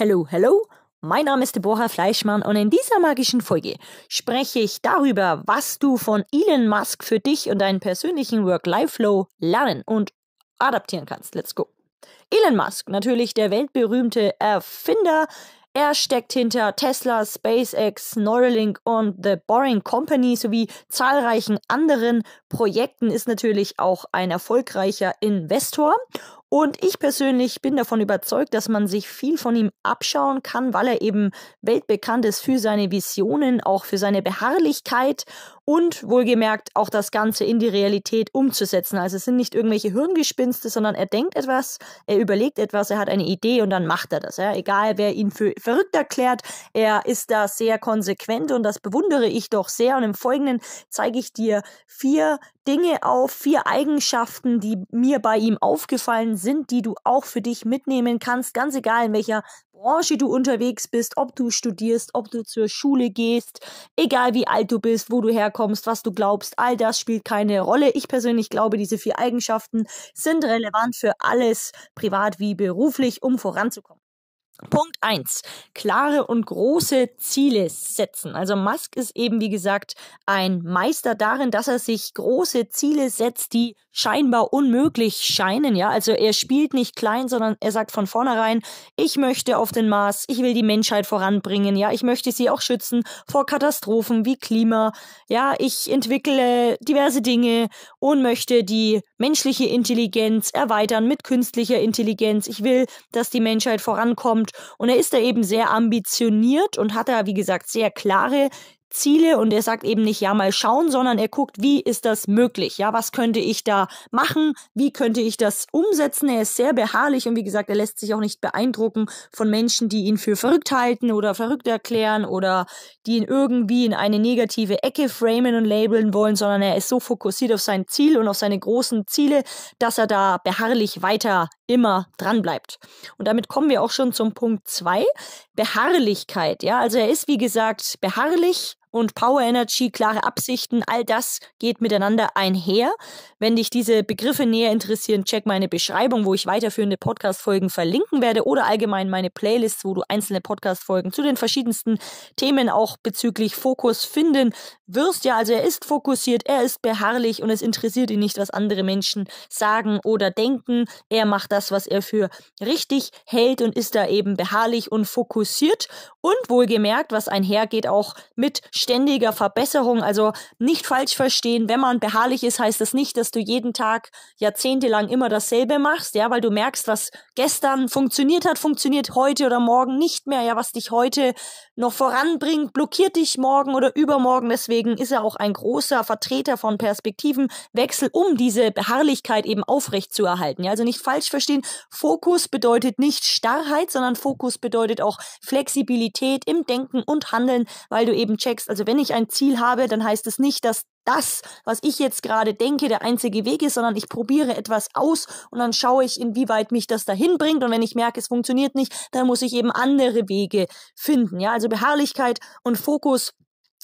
Hello, hello. Mein Name ist Deborah Fleischmann und in dieser magischen Folge spreche ich darüber, was du von Elon Musk für dich und deinen persönlichen Work-Life-Flow lernen und adaptieren kannst. Let's go. Elon Musk, natürlich der weltberühmte Erfinder, er steckt hinter Tesla, SpaceX, Neuralink und The Boring Company sowie zahlreichen anderen Projekten, ist natürlich auch ein erfolgreicher Investor und ich persönlich bin davon überzeugt, dass man sich viel von ihm abschauen kann, weil er eben weltbekannt ist für seine Visionen, auch für seine Beharrlichkeit und wohlgemerkt auch das Ganze in die Realität umzusetzen. Also es sind nicht irgendwelche Hirngespinste, sondern er denkt etwas, er überlegt etwas, er hat eine Idee und dann macht er das. Ja. Egal, wer ihn für verrückt erklärt, er ist da sehr konsequent und das bewundere ich doch sehr. Und im Folgenden zeige ich dir vier Dinge auf, vier Eigenschaften, die mir bei ihm aufgefallen sind, die du auch für dich mitnehmen kannst, ganz egal in welcher Branche du unterwegs bist, ob du studierst, ob du zur Schule gehst, egal wie alt du bist, wo du herkommst, was du glaubst, all das spielt keine Rolle. Ich persönlich glaube, diese vier Eigenschaften sind relevant für alles, privat wie beruflich, um voranzukommen. Punkt 1. Klare und große Ziele setzen. Also Musk ist eben, wie gesagt, ein Meister darin, dass er sich große Ziele setzt, die scheinbar unmöglich scheinen. Ja, also er spielt nicht klein, sondern er sagt von vornherein, ich möchte auf den Mars, ich will die Menschheit voranbringen. Ja, ich möchte sie auch schützen vor Katastrophen wie Klima. Ja, ich entwickle diverse Dinge und möchte die menschliche Intelligenz erweitern mit künstlicher Intelligenz. Ich will, dass die Menschheit vorankommt und er ist da eben sehr ambitioniert und hat da, wie gesagt, sehr klare Ziele und er sagt eben nicht, ja, mal schauen, sondern er guckt, wie ist das möglich? Ja, was könnte ich da machen? Wie könnte ich das umsetzen? Er ist sehr beharrlich und wie gesagt, er lässt sich auch nicht beeindrucken von Menschen, die ihn für verrückt halten oder verrückt erklären oder die ihn irgendwie in eine negative Ecke framen und labeln wollen, sondern er ist so fokussiert auf sein Ziel und auf seine großen Ziele, dass er da beharrlich weiter immer dran bleibt. Und damit kommen wir auch schon zum Punkt zwei Beharrlichkeit. Ja, also er ist, wie gesagt, beharrlich und Power Energy, klare Absichten, all das geht miteinander einher. Wenn dich diese Begriffe näher interessieren, check meine Beschreibung, wo ich weiterführende Podcast-Folgen verlinken werde oder allgemein meine Playlists, wo du einzelne Podcast-Folgen zu den verschiedensten Themen auch bezüglich Fokus finden wirst. Ja, also er ist fokussiert, er ist beharrlich und es interessiert ihn nicht, was andere Menschen sagen oder denken. Er macht das, was er für richtig hält und ist da eben beharrlich und fokussiert und wohlgemerkt, was einhergeht auch mit ständiger Verbesserung. Also nicht falsch verstehen, wenn man beharrlich ist, heißt das nicht, dass du jeden Tag jahrzehntelang immer dasselbe machst, ja, weil du merkst, was gestern funktioniert hat, funktioniert heute oder morgen nicht mehr, ja, was dich heute noch voranbringt, blockiert dich morgen oder übermorgen. Deswegen ist er auch ein großer Vertreter von Perspektivenwechsel, um diese Beharrlichkeit eben aufrecht zu erhalten. Ja, also nicht falsch verstehen. Fokus bedeutet nicht Starrheit, sondern Fokus bedeutet auch Flexibilität im Denken und Handeln, weil du eben checkst, also wenn ich ein Ziel habe, dann heißt es nicht, dass das, was ich jetzt gerade denke, der einzige Weg ist, sondern ich probiere etwas aus und dann schaue ich, inwieweit mich das dahin bringt. Und wenn ich merke, es funktioniert nicht, dann muss ich eben andere Wege finden. Ja, also Beharrlichkeit und Fokus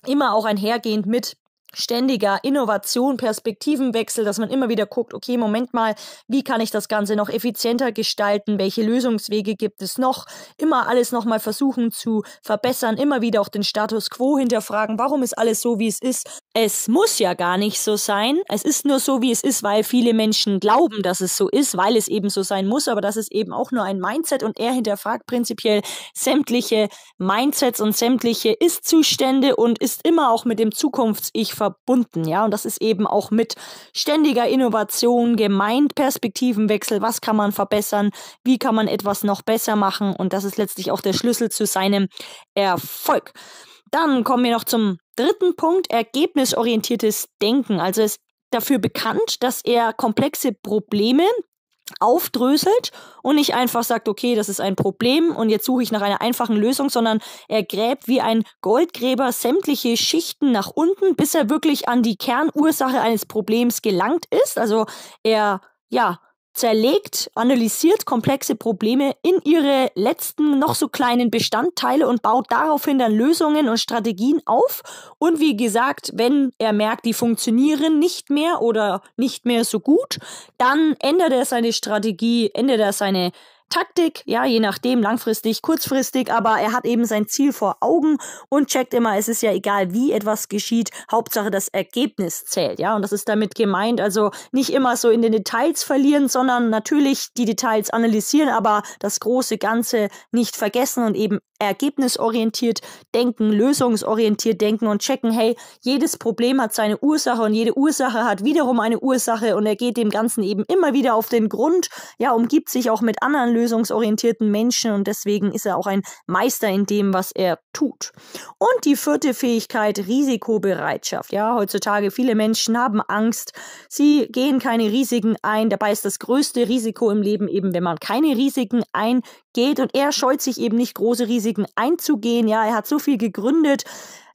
immer auch einhergehend mit ständiger Innovation, Perspektivenwechsel, dass man immer wieder guckt, okay, Moment mal, wie kann ich das Ganze noch effizienter gestalten? Welche Lösungswege gibt es noch? Immer alles nochmal versuchen zu verbessern, immer wieder auch den Status quo hinterfragen. Warum ist alles so, wie es ist? Es muss ja gar nicht so sein. Es ist nur so, wie es ist, weil viele Menschen glauben, dass es so ist, weil es eben so sein muss. Aber das ist eben auch nur ein Mindset und er hinterfragt prinzipiell sämtliche Mindsets und sämtliche Ist-Zustände und ist immer auch mit dem Zukunfts-Ich verbunden, ja. Und das ist eben auch mit ständiger Innovation gemeint, Perspektivenwechsel, was kann man verbessern, wie kann man etwas noch besser machen und das ist letztlich auch der Schlüssel zu seinem Erfolg. Dann kommen wir noch zum dritten Punkt, ergebnisorientiertes Denken. Also ist dafür bekannt, dass er komplexe Probleme, aufdröselt und nicht einfach sagt, okay, das ist ein Problem und jetzt suche ich nach einer einfachen Lösung, sondern er gräbt wie ein Goldgräber sämtliche Schichten nach unten, bis er wirklich an die Kernursache eines Problems gelangt ist. Also er, ja, zerlegt, analysiert komplexe Probleme in ihre letzten noch so kleinen Bestandteile und baut daraufhin dann Lösungen und Strategien auf. Und wie gesagt, wenn er merkt, die funktionieren nicht mehr oder nicht mehr so gut, dann ändert er seine Strategie, ändert er seine Taktik, ja, je nachdem, langfristig, kurzfristig, aber er hat eben sein Ziel vor Augen und checkt immer, es ist ja egal, wie etwas geschieht, Hauptsache das Ergebnis zählt, ja, und das ist damit gemeint, also nicht immer so in den Details verlieren, sondern natürlich die Details analysieren, aber das große Ganze nicht vergessen und eben ergebnisorientiert denken, lösungsorientiert denken und checken, hey, jedes Problem hat seine Ursache und jede Ursache hat wiederum eine Ursache und er geht dem Ganzen eben immer wieder auf den Grund, ja, umgibt sich auch mit anderen lösungsorientierten Menschen und deswegen ist er auch ein Meister in dem, was er tut. Und die vierte Fähigkeit, Risikobereitschaft. Ja, heutzutage viele Menschen haben Angst, sie gehen keine Risiken ein, dabei ist das größte Risiko im Leben eben, wenn man keine Risiken eingeht und er scheut sich eben nicht große Risiken Risiken einzugehen. Ja, er hat so viel gegründet,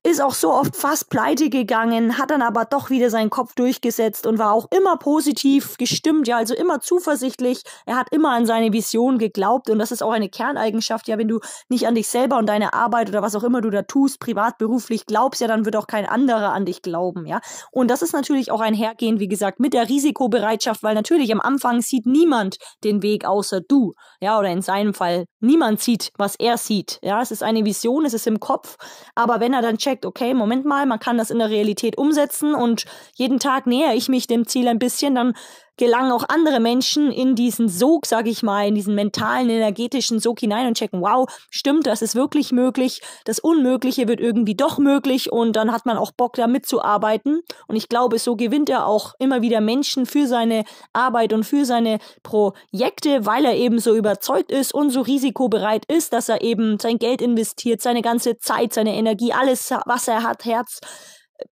ist auch so oft fast pleite gegangen, hat dann aber doch wieder seinen Kopf durchgesetzt und war auch immer positiv gestimmt, ja, also immer zuversichtlich. Er hat immer an seine Vision geglaubt und das ist auch eine Kerneigenschaft, ja, wenn du nicht an dich selber und deine Arbeit oder was auch immer du da tust, privat, beruflich glaubst, ja, dann wird auch kein anderer an dich glauben, ja. Und das ist natürlich auch einhergehend, wie gesagt, mit der Risikobereitschaft, weil natürlich am Anfang sieht niemand den Weg außer du, ja, oder in seinem Fall Niemand sieht, was er sieht. Ja, es ist eine Vision, es ist im Kopf. Aber wenn er dann checkt, okay, Moment mal, man kann das in der Realität umsetzen und jeden Tag näher ich mich dem Ziel ein bisschen, dann gelangen auch andere Menschen in diesen Sog, sage ich mal, in diesen mentalen, energetischen Sog hinein und checken, wow, stimmt, das ist wirklich möglich, das Unmögliche wird irgendwie doch möglich und dann hat man auch Bock, da mitzuarbeiten. Und ich glaube, so gewinnt er auch immer wieder Menschen für seine Arbeit und für seine Projekte, weil er eben so überzeugt ist und so risikobereit ist, dass er eben sein Geld investiert, seine ganze Zeit, seine Energie, alles, was er hat, Herz,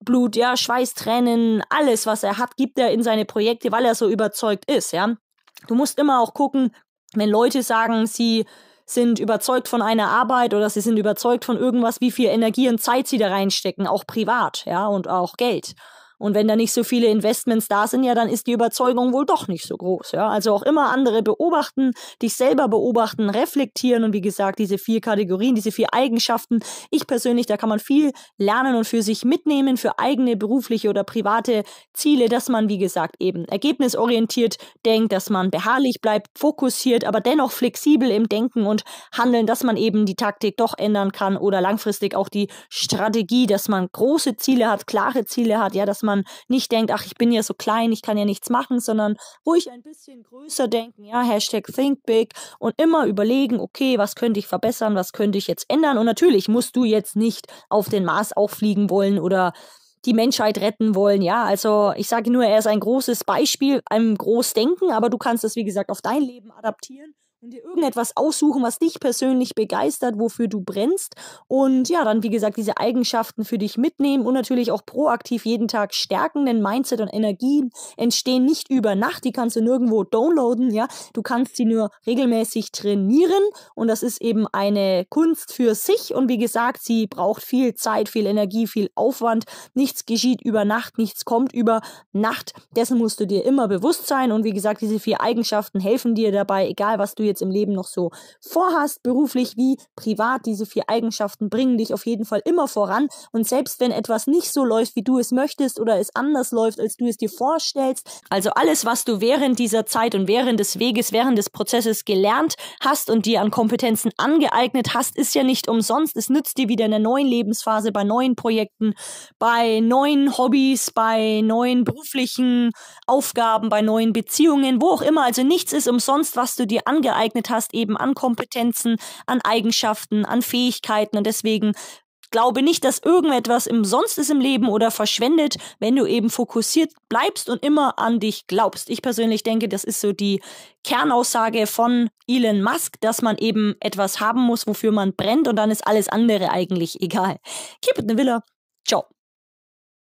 Blut, ja, Schweiß, Tränen, alles, was er hat, gibt er in seine Projekte, weil er so überzeugt ist, ja. Du musst immer auch gucken, wenn Leute sagen, sie sind überzeugt von einer Arbeit oder sie sind überzeugt von irgendwas, wie viel Energie und Zeit sie da reinstecken, auch privat, ja, und auch Geld. Und wenn da nicht so viele Investments da sind, ja, dann ist die Überzeugung wohl doch nicht so groß. Ja? Also auch immer andere beobachten, dich selber beobachten, reflektieren und wie gesagt, diese vier Kategorien, diese vier Eigenschaften. Ich persönlich, da kann man viel lernen und für sich mitnehmen, für eigene berufliche oder private Ziele, dass man, wie gesagt, eben ergebnisorientiert denkt, dass man beharrlich bleibt, fokussiert, aber dennoch flexibel im Denken und Handeln, dass man eben die Taktik doch ändern kann oder langfristig auch die Strategie, dass man große Ziele hat, klare Ziele hat, ja, dass man man nicht denkt, ach, ich bin ja so klein, ich kann ja nichts machen, sondern ruhig ein bisschen größer denken, ja, Hashtag Think Big und immer überlegen, okay, was könnte ich verbessern, was könnte ich jetzt ändern. Und natürlich musst du jetzt nicht auf den Mars auch fliegen wollen oder die Menschheit retten wollen. Ja, also ich sage nur, er ist ein großes Beispiel einem Großdenken, aber du kannst das, wie gesagt, auf dein Leben adaptieren und dir irgendetwas aussuchen, was dich persönlich begeistert, wofür du brennst und ja, dann wie gesagt diese Eigenschaften für dich mitnehmen und natürlich auch proaktiv jeden Tag stärken, denn Mindset und Energien entstehen nicht über Nacht, die kannst du nirgendwo downloaden, ja, du kannst sie nur regelmäßig trainieren und das ist eben eine Kunst für sich und wie gesagt, sie braucht viel Zeit, viel Energie, viel Aufwand, nichts geschieht über Nacht, nichts kommt über Nacht, dessen musst du dir immer bewusst sein und wie gesagt, diese vier Eigenschaften helfen dir dabei, egal was du jetzt im Leben noch so vorhast, beruflich wie privat. Diese vier Eigenschaften bringen dich auf jeden Fall immer voran. Und selbst wenn etwas nicht so läuft, wie du es möchtest oder es anders läuft, als du es dir vorstellst, also alles, was du während dieser Zeit und während des Weges, während des Prozesses gelernt hast und dir an Kompetenzen angeeignet hast, ist ja nicht umsonst. Es nützt dir wieder in der neuen Lebensphase, bei neuen Projekten, bei neuen Hobbys, bei neuen beruflichen Aufgaben, bei neuen Beziehungen, wo auch immer. Also nichts ist umsonst, was du dir angeeignet angeeignet hast, eben an Kompetenzen, an Eigenschaften, an Fähigkeiten. Und deswegen glaube nicht, dass irgendetwas im Sonst ist im Leben oder verschwendet, wenn du eben fokussiert bleibst und immer an dich glaubst. Ich persönlich denke, das ist so die Kernaussage von Elon Musk, dass man eben etwas haben muss, wofür man brennt und dann ist alles andere eigentlich egal. Keep it in the villa. Ciao.